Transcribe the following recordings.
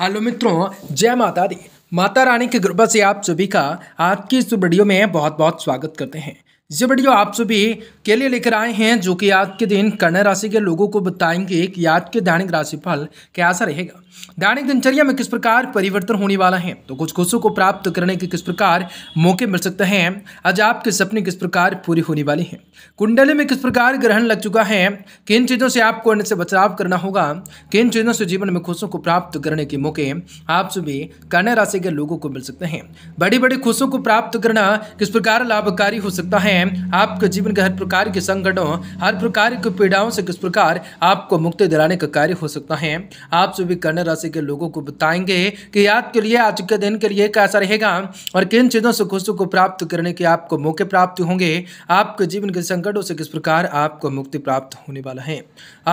hello मित्रों जय माता दी माता रानी की कृपा से आप सभी का आज की इस वीडियो में बहुत बहुत स्वागत करते हैं ये वीडियो आप सभी के लिए लेकर आए हैं जो कि आज के दिन कन्या राशि के लोगों को बताएंगे कि आज के दैनिक राशिफल कैसा रहेगा दैनिक दिनचर्या में किस प्रकार परिवर्तन होने वाला है तो कुछ कोषों को प्राप्त करने के किस प्रकार मौके मिल सकते हैं आज आपके सपने किस प्रकार पूरे होने वाले हैं कुंडली में किस प्रकार ग्रहण लग चुका है किन चीज़ों से आपको अन्य से बचाव करना होगा किन चीज़ों से जीवन में खुशों को प्राप्त करने के मौके आप सभी कन्या राशि के लोगों को मिल सकते हैं बड़ी बड़ी खुशों को प्राप्त करना किस प्रकार लाभकारी हो सकता है आपके जीवन के हर प्रकार के संकटों हर प्रकार की पीड़ाओं से किस प्रकार आपको मुक्ति दिलाने का कार्य हो सकता है आप सभी कन्या कन्या राशि के लोगों को बताएंगे कि याद के लिए आज के दिन के लिए कैसा रहेगा और किन चीज़ों से खुशी को प्राप्त करने के आपको मौके प्राप्त होंगे आपके जीवन के संकटों से किस प्रकार आपको मुक्ति प्राप्त होने वाला है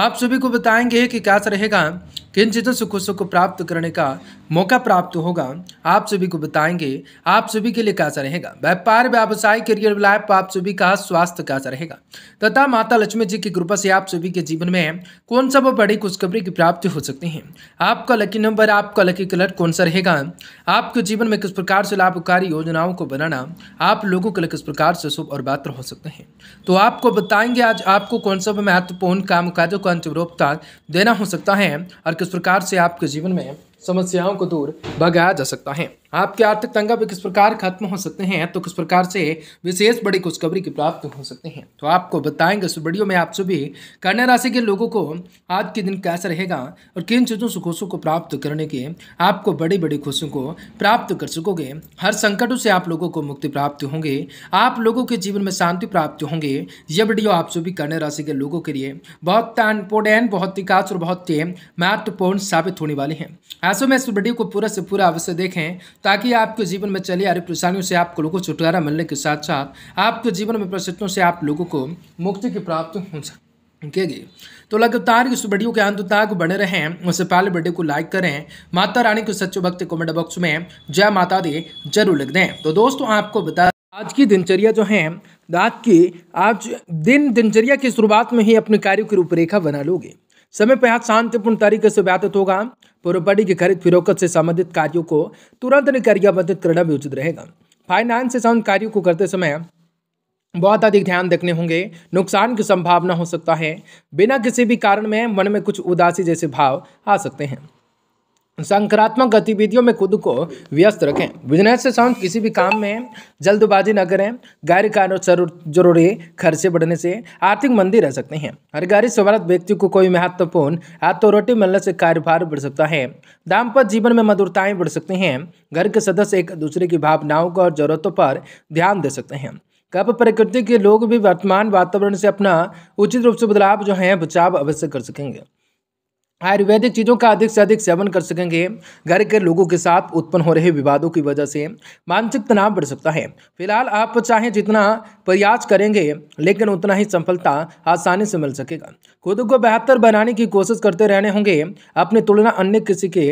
आप सभी को बताएंगे कि कैसा रहेगा किन चीजों से सुख को प्राप्त करने का मौका प्राप्त होगा आप सभी को बताएंगे आप सभी के लिए कैसा रहेगा व्यापार व्यवसाय करियर लाइफ आप सभी का स्वास्थ्य कैसा रहेगा तथा माता लक्ष्मी जी की कृपा से आप सभी के जीवन में कौन सा वो बड़ी खुशखबरी की प्राप्ति हो सकती है आपका लकी नंबर आपका लकी कलर कौन सा रहेगा आपके जीवन में किस प्रकार से लाभकारी योजनाओं को बनाना आप लोगों के लिए किस प्रकार से शुभ और बेहतर हो सकते हैं तो आपको बताएंगे आज आपको कौन सा महत्वपूर्ण काम काजों को अंतिम रूपता देना हो सकता है और इस प्रकार से आपके जीवन में समस्याओं को दूर भगाया जा सकता है आपके आर्थिक तंगा भी किस प्रकार खत्म हो सकते हैं तो किस प्रकार से विशेष बड़ी खुशखबरी की प्राप्ति हो सकते हैं तो आपको बताएंगे इस वीडियो में आप सभी कन्या राशि के लोगों को आज के दिन कैसा रहेगा और किन चीज़ों से खुशों को प्राप्त करने के आपको बड़ी बड़ी खुशियों को प्राप्त कर सकोगे हर संकटों से आप लोगों को मुक्ति प्राप्त होंगे आप लोगों के जीवन में शांति प्राप्त होंगे यह वीडियो आप सभी कन्या राशि के लोगों के लिए बहुत इंपोर्टेंट बहुत विकास और बहुत ही महत्वपूर्ण साबित होने वाले हैं आंसू में इस वीडियो को पूरा से पूरा अवश्य देखें ताकि आपके जीवन में चली आ रही परेशानियों से आप लोगों को छुटकारा मिलने के साथ साथ आपके जीवन में प्रश्नों से आप लोगों को मुक्ति की प्राप्ति हो सकती कहेगी तो लगातार इस वीडियो के अंत तक बने रहें उससे पहले वीडियो को लाइक करें माता रानी के सच्चो भक्त कमेंट बॉक्स में जय माता दी जरूर लिख दें तो दोस्तों आपको बता आज की दिनचर्या जो है आज की आज दिन दिनचर्या की शुरुआत में ही अपने कार्यों की रूपरेखा बना लोगे समय पर शांतिपूर्ण तरीके से व्यतीत होगा प्रॉपर्टी की खरीद फिरोकत से संबंधित कार्यों को तुरंत निकरियाबंधित करना भी उचित रहेगा फाइनेंस से संबंधित कार्यों को करते समय बहुत अधिक ध्यान देखने होंगे नुकसान की संभावना हो सकता है बिना किसी भी कारण में मन में कुछ उदासी जैसे भाव आ सकते हैं संक्रात्मक गतिविधियों में खुद को व्यस्त रखें बिजनेस से साउंड किसी भी काम में जल्दबाजी न करें गैर कानून जरूरी खर्चे बढ़ने से आर्थिक मंदी रह सकते हैं हर हरगारी स्वरत व्यक्ति को कोई महत्वपूर्ण अथॉरिटी तो मिलने से कार्यभार बढ़ सकता है दाम्पत्य जीवन में मधुरताएं बढ़ सकती हैं घर के सदस्य एक दूसरे की भावनाओं और जरूरतों पर ध्यान दे सकते हैं कप प्रकृति के लोग भी वर्तमान वातावरण से अपना उचित रूप से बदलाव जो है बचाव अवश्य कर सकेंगे आयुर्वेदिक चीज़ों का अधिक से अधिक सेवन कर सकेंगे घर के लोगों के साथ उत्पन्न हो रहे विवादों की वजह से मानसिक तनाव बढ़ सकता है फिलहाल आप चाहे जितना प्रयास करेंगे लेकिन उतना ही सफलता आसानी से मिल सकेगा खुद को बेहतर बनाने की कोशिश करते रहने होंगे अपनी तुलना अन्य किसी के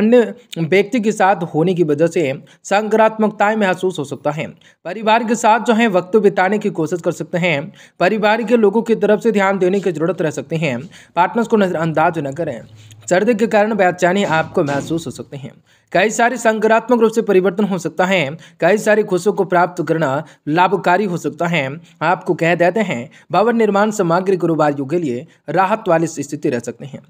अन्य व्यक्ति के साथ होने की वजह से सकारात्मकताएँ महसूस हो सकता है परिवार के साथ जो है वक्त बिताने की कोशिश कर सकते हैं परिवार के लोगों की तरफ से ध्यान देने की जरूरत रह सकती है पार्टनर्स को नज़रअंदाज न कर करें सर्दी के कारण बेचैनी आपको महसूस हो सकते हैं कई सारे संक्रात्मक रूप से परिवर्तन हो सकता है कई सारी खुशियों को प्राप्त करना लाभकारी हो सकता है आपको कह देते हैं भवन निर्माण सामग्री कारोबारियों के लिए राहत वाली स्थिति रह सकते हैं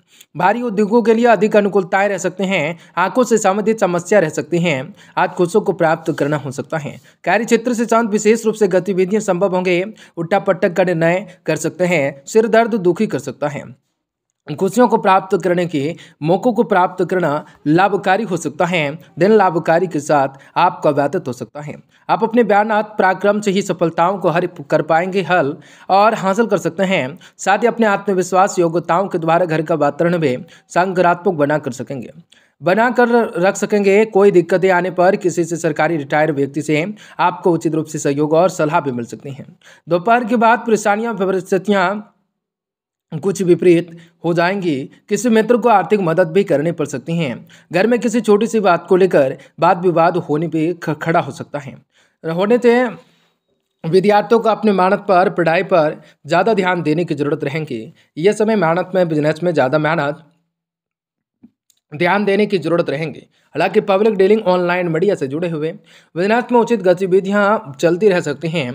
भारी उद्योगों के लिए अधिक अनुकूलताएं रह सकते हैं आंखों से संबंधित समस्या रह सकती हैं आज खुशियों को प्राप्त करना हो सकता है कार्य क्षेत्र से शांत विशेष रूप से गतिविधियां संभव होंगे उठा पटक का निर्णय कर सकते हैं सिर दर्द दुखी कर सकता है खुशियों को प्राप्त करने के मौक़ों को प्राप्त करना लाभकारी हो सकता है दिन लाभकारी के साथ आपका व्यतीत हो सकता है आप अपने बयानात पराक्रम से ही सफलताओं को हर कर पाएंगे हल और हासिल कर सकते हैं साथ ही अपने आत्मविश्वास योग्यताओं के द्वारा घर का वातावरण भी सकारात्मक बना कर सकेंगे बना कर रख सकेंगे कोई दिक्कतें आने पर किसी से सरकारी रिटायर्ड व्यक्ति से आपको उचित रूप से सहयोग और सलाह भी मिल सकती हैं दोपहर के बाद परेशानियाँ परिस्थितियाँ कुछ विपरीत हो जाएंगी किसी मित्र को आर्थिक मदद भी करनी पड़ सकती है घर में किसी छोटी सी बात को लेकर वाद विवाद होने पर खड़ा हो सकता है होने से विद्यार्थियों को अपने मेहनत पर पढ़ाई पर ज़्यादा ध्यान देने की जरूरत रहेगी यह समय मेहनत में बिजनेस में ज़्यादा मेहनत ध्यान देने की जरूरत रहेंगे हालांकि पब्लिक डीलिंग ऑनलाइन मीडिया से जुड़े हुए वेतनाथ में उचित गतिविधियां चलती रह सकती हैं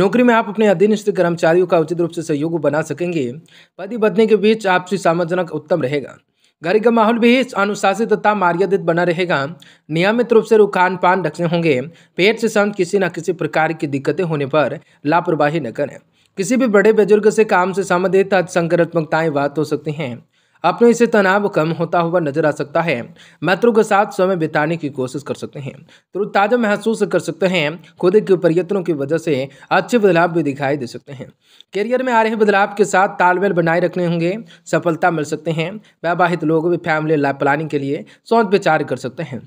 नौकरी में आप अपने अधीनस्थ कर्मचारियों का उचित रूप से सहयोग बना सकेंगे पति पत्नी के बीच आपसी सामजनक उत्तम रहेगा घर का माहौल भी अनुशासित तथा मर्यादित बना रहेगा नियमित रूप से खान पान रखने होंगे पेट से संत किसी न किसी प्रकार की दिक्कतें होने पर लापरवाही न करें किसी भी बड़े बुजुर्ग से काम से संबंधित सकारात्मकताएं बात हो सकती हैं अपने इसे तनाव कम होता हुआ नजर आ सकता है मित्रों के साथ समय बिताने की कोशिश कर सकते हैं तो ताज़ा महसूस कर सकते हैं खुद के प्रयत्नों की वजह से अच्छे बदलाव भी दिखाई दे सकते हैं करियर में आ रहे बदलाव के साथ तालमेल बनाए रखने होंगे सफलता मिल सकते हैं वैवाहित लोग भी फैमिली लाइफ प्लानिंग के लिए सोच विचार कर सकते हैं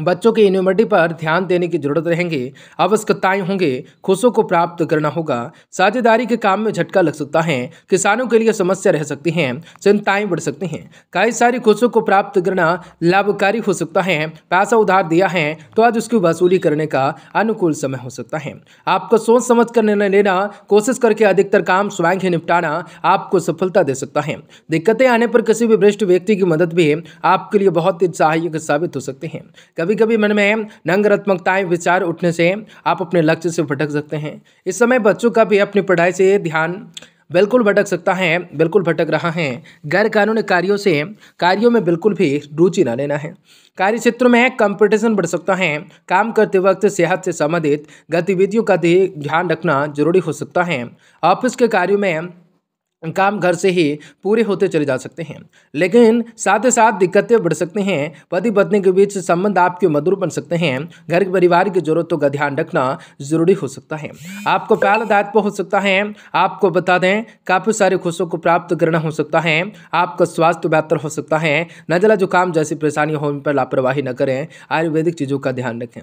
बच्चों की यूनिवर्सिटी पर ध्यान देने की जरूरत रहेंगे आवश्यकताएं होंगे खुशों को प्राप्त करना होगा साझेदारी के काम में झटका लग सकता है किसानों के लिए समस्या रह सकती हैं चिंताएं बढ़ सकती हैं कई सारी खुशों को प्राप्त करना लाभकारी हो सकता है पैसा उधार दिया है तो आज उसकी वसूली करने का अनुकूल समय हो सकता है आपको सोच समझ कर निर्णय लेना कोशिश करके अधिकतर काम स्वयं ही निपटाना आपको सफलता दे सकता है दिक्कतें आने पर किसी भी भ्रष्ट व्यक्ति की मदद भी आपके लिए बहुत ही सहायक साबित हो सकती है कभी कभी मन में नकारात्मकताएं विचार उठने से आप अपने लक्ष्य से भटक सकते हैं इस समय बच्चों का भी अपनी पढ़ाई से ध्यान बिल्कुल भटक सकता है बिल्कुल भटक रहा है गैर कानूनी कार्यों से कार्यों में बिल्कुल भी रुचि न लेना है कार्य क्षेत्र में कंपटीशन बढ़ सकता है काम करते वक्त सेहत से संबंधित गतिविधियों का ध्यान रखना जरूरी हो सकता है ऑफिस के कार्यों में काम घर से ही पूरे होते चले जा सकते हैं लेकिन साथ ही साथ दिक्कतें बढ़ सकती हैं पति पत्नी के बीच संबंध आपके मधुर बन सकते हैं घर के परिवार की जरूरतों का ध्यान रखना जरूरी हो सकता है आपको पहला दायित्व हो सकता है आपको बता दें काफ़ी सारे खुशों को प्राप्त करना हो सकता है आपका स्वास्थ्य बेहतर हो सकता है नजला जुकाम जैसी परेशानी उन पर लापरवाही न करें आयुर्वेदिक चीज़ों का ध्यान रखें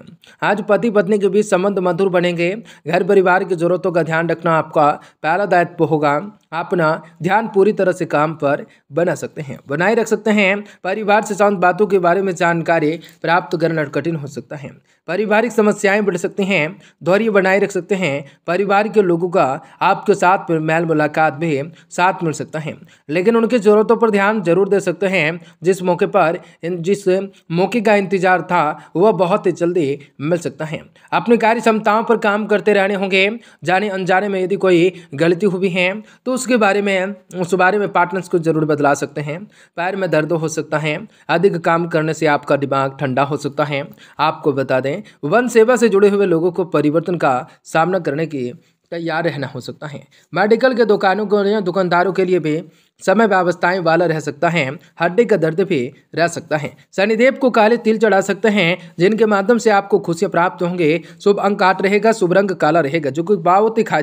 आज पति पत्नी के बीच संबंध मधुर बनेंगे घर परिवार की जरूरतों का ध्यान रखना आपका पहला दायित्व होगा अपना ध्यान पूरी तरह से काम पर बना सकते हैं बनाए रख सकते हैं परिवार से संबंध बातों के बारे में जानकारी प्राप्त करना कठिन हो सकता है पारिवारिक समस्याएं बढ़ सकती हैं धौर्य बनाए रख सकते हैं परिवार के लोगों का आपके साथ मेल मुलाकात भी साथ मिल सकता है लेकिन उनकी ज़रूरतों पर ध्यान जरूर दे सकते हैं जिस मौके पर जिस मौके का इंतजार था वह बहुत ही जल्दी मिल सकता है अपनी कार्य क्षमताओं पर काम करते रहने होंगे जाने अनजाने में यदि कोई गलती हुई है तो उसके बारे में उस बारे में पार्टनर्स को जरूर बदला सकते हैं पैर में दर्द हो सकता है अधिक काम करने से आपका दिमाग ठंडा हो सकता है आपको बता दें वन सेवा से जुड़े हुए लोगों को परिवर्तन का सामना करने की तैयार रहना हो सकता है मेडिकल के दुकानों को दुकानदारों के लिए भी समय व्यवस्थाएं वाला रह सकता है हड्डी का दर्द भी रह सकता है शनिदेव को काले तिल चढ़ा सकते हैं जिनके माध्यम से आपको खुशियाँ प्राप्त होंगे शुभ अंक काट रहेगा शुभ रंग काला रहेगा जो कि बावती खा